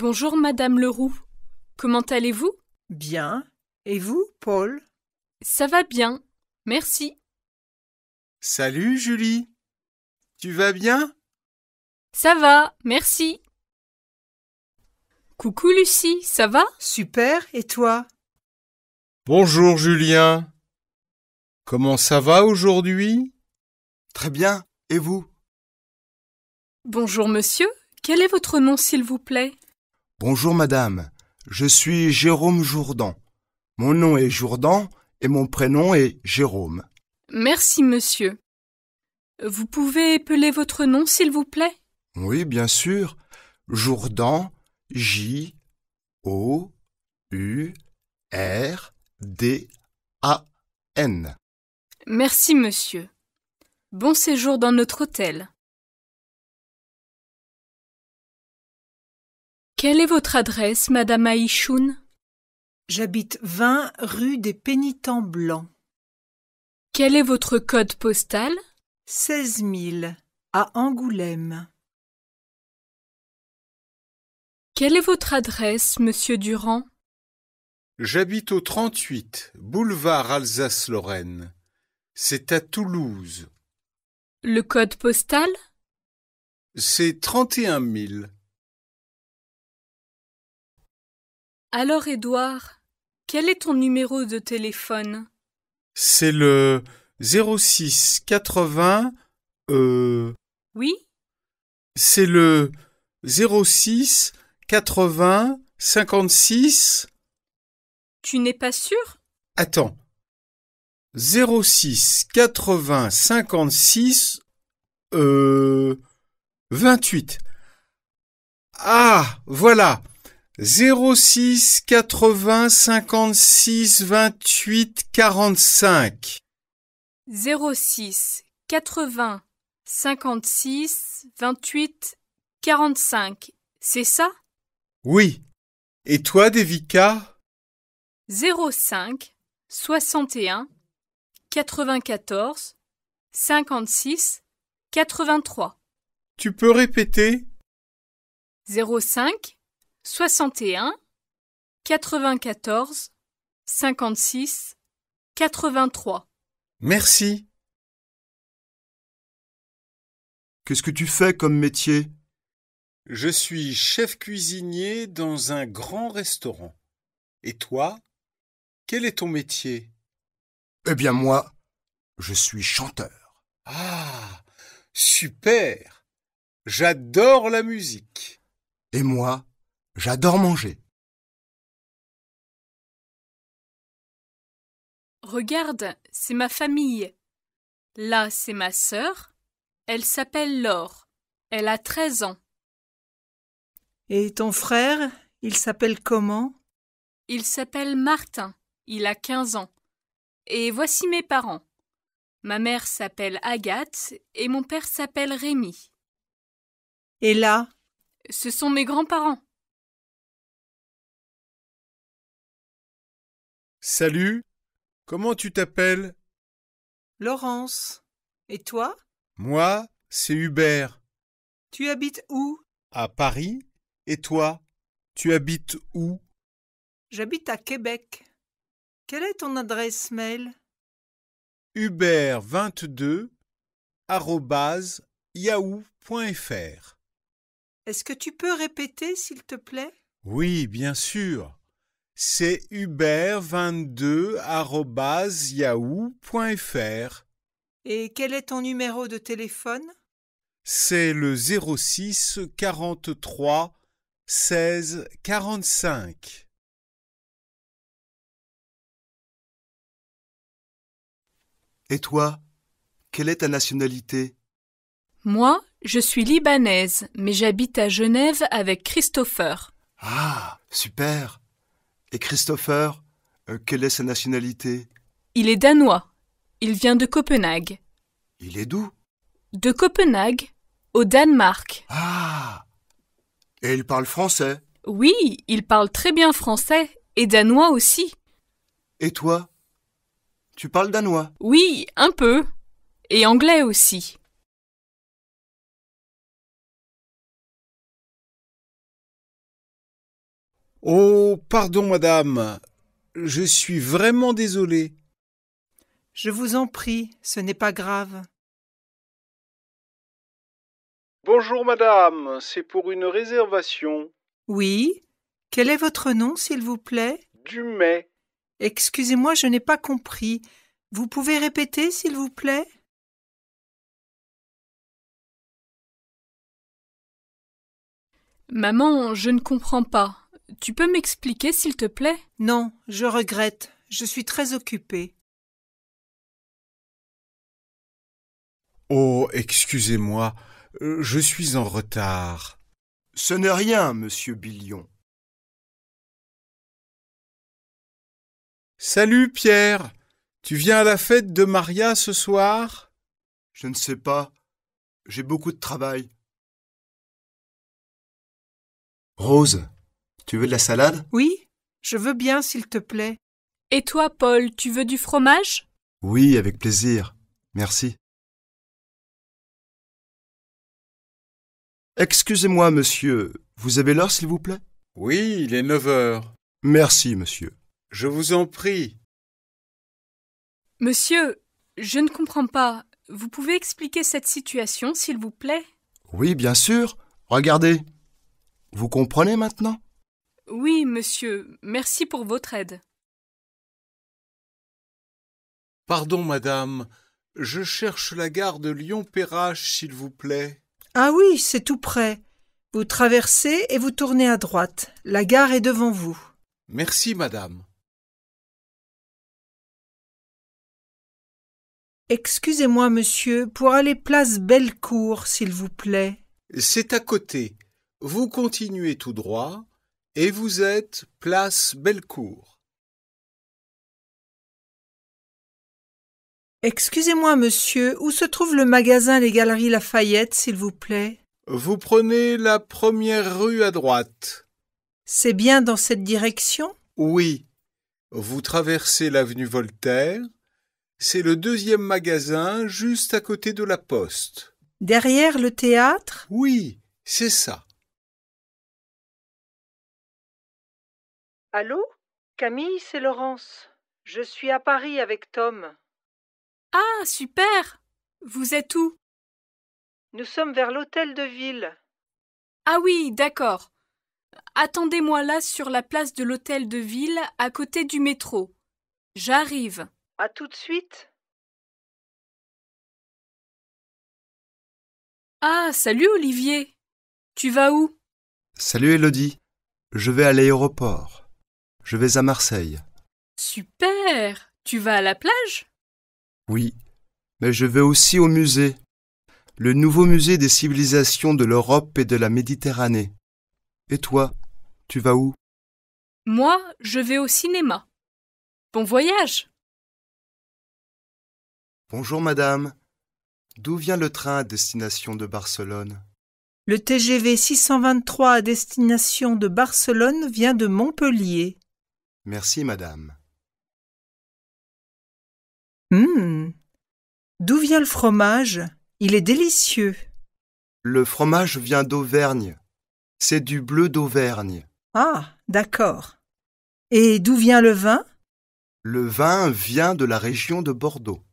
Bonjour, Madame Leroux. Comment allez-vous Bien. Et vous, Paul Ça va bien. Merci. Salut, Julie. Tu vas bien Ça va, merci. Coucou, Lucie, ça va Super, et toi Bonjour, Julien. Comment ça va aujourd'hui Très bien, et vous Bonjour, monsieur. Quel est votre nom, s'il vous plaît Bonjour madame, je suis Jérôme Jourdan. Mon nom est Jourdan et mon prénom est Jérôme. Merci monsieur. Vous pouvez épeler votre nom s'il vous plaît Oui, bien sûr. Jourdan, J O U R D A N. Merci monsieur. Bon séjour dans notre hôtel. Quelle est votre adresse, Madame Aïchoun J'habite 20 rue des Pénitents Blancs. Quel est votre code postal 16 000 à Angoulême. Quelle est votre adresse, Monsieur Durand J'habite au 38, boulevard Alsace-Lorraine. C'est à Toulouse. Le code postal C'est 31 000. Alors, Édouard, quel est ton numéro de téléphone C'est le 06 80. Euh. Oui C'est le 06 80 56. Tu n'es pas sûr Attends. 06 80 56 euh 28. Ah, voilà. Zéro six, quatre-vingt, cinquante six, vingt huit quarante cinq Zéro six, quatre-vingt, cinquante six, vingt huit quarante cinq C'est ça? Oui, et toi, Devika? Zéro cinq, soixante et un, quatre-vingt-quatorze, cinquante six, quatre-vingt trois Tu peux répéter? Zéro cinq? 61, 94, 56, 83. Merci. Qu'est-ce que tu fais comme métier Je suis chef cuisinier dans un grand restaurant. Et toi Quel est ton métier Eh bien moi, je suis chanteur. Ah Super J'adore la musique. Et moi, J'adore manger. Regarde, c'est ma famille. Là, c'est ma sœur. Elle s'appelle Laure. Elle a 13 ans. Et ton frère, il s'appelle comment Il s'appelle Martin. Il a 15 ans. Et voici mes parents. Ma mère s'appelle Agathe et mon père s'appelle Rémi. Et là Ce sont mes grands-parents. Salut, comment tu t'appelles Laurence. Et toi Moi, c'est Hubert. Tu habites où À Paris. Et toi Tu habites où J'habite à Québec. Quelle est ton adresse mail Hubert22 yahoo.fr Est-ce que tu peux répéter, s'il te plaît Oui, bien sûr c'est hubert22.yahoo.fr. Et quel est ton numéro de téléphone C'est le 06 43 16 45. Et toi, quelle est ta nationalité Moi, je suis libanaise, mais j'habite à Genève avec Christopher. Ah, super et Christopher, euh, quelle est sa nationalité Il est danois. Il vient de Copenhague. Il est d'où De Copenhague, au Danemark. Ah Et il parle français Oui, il parle très bien français et danois aussi. Et toi Tu parles danois Oui, un peu. Et anglais aussi. Oh, pardon, madame. Je suis vraiment désolé. Je vous en prie, ce n'est pas grave. Bonjour, madame. C'est pour une réservation. Oui. Quel est votre nom, s'il vous plaît Dumais. Excusez-moi, je n'ai pas compris. Vous pouvez répéter, s'il vous plaît Maman, je ne comprends pas. Tu peux m'expliquer, s'il te plaît Non, je regrette. Je suis très occupée. Oh, excusez-moi, euh, je suis en retard. Ce n'est rien, monsieur Billion. Salut, Pierre. Tu viens à la fête de Maria ce soir Je ne sais pas. J'ai beaucoup de travail. Rose, tu veux de la salade Oui, je veux bien, s'il te plaît. Et toi, Paul, tu veux du fromage Oui, avec plaisir. Merci. Excusez-moi, monsieur. Vous avez l'heure, s'il vous plaît Oui, il est neuf heures. Merci, monsieur. Je vous en prie. Monsieur, je ne comprends pas. Vous pouvez expliquer cette situation, s'il vous plaît Oui, bien sûr. Regardez. Vous comprenez maintenant oui, monsieur, merci pour votre aide. Pardon, madame, je cherche la gare de Lyon-Perrache, s'il vous plaît. Ah oui, c'est tout près. Vous traversez et vous tournez à droite. La gare est devant vous. Merci, madame. Excusez-moi, monsieur, pour aller place Bellecour, s'il vous plaît. C'est à côté. Vous continuez tout droit, et vous êtes place Bellecour. Excusez-moi, monsieur, où se trouve le magasin Les Galeries Lafayette, s'il vous plaît Vous prenez la première rue à droite. C'est bien dans cette direction Oui. Vous traversez l'avenue Voltaire. C'est le deuxième magasin, juste à côté de la poste. Derrière le théâtre Oui, c'est ça. Allô Camille, c'est Laurence. Je suis à Paris avec Tom. Ah, super Vous êtes où Nous sommes vers l'hôtel de ville. Ah oui, d'accord. Attendez-moi là sur la place de l'hôtel de ville à côté du métro. J'arrive. À tout de suite. Ah, salut Olivier. Tu vas où Salut Elodie. Je vais à l'aéroport. Je vais à Marseille. Super Tu vas à la plage Oui, mais je vais aussi au musée. Le nouveau musée des civilisations de l'Europe et de la Méditerranée. Et toi, tu vas où Moi, je vais au cinéma. Bon voyage Bonjour madame. D'où vient le train à destination de Barcelone Le TGV 623 à destination de Barcelone vient de Montpellier. Merci, madame. Hum, D'où vient le fromage Il est délicieux. Le fromage vient d'Auvergne. C'est du bleu d'Auvergne. Ah, d'accord. Et d'où vient le vin Le vin vient de la région de Bordeaux.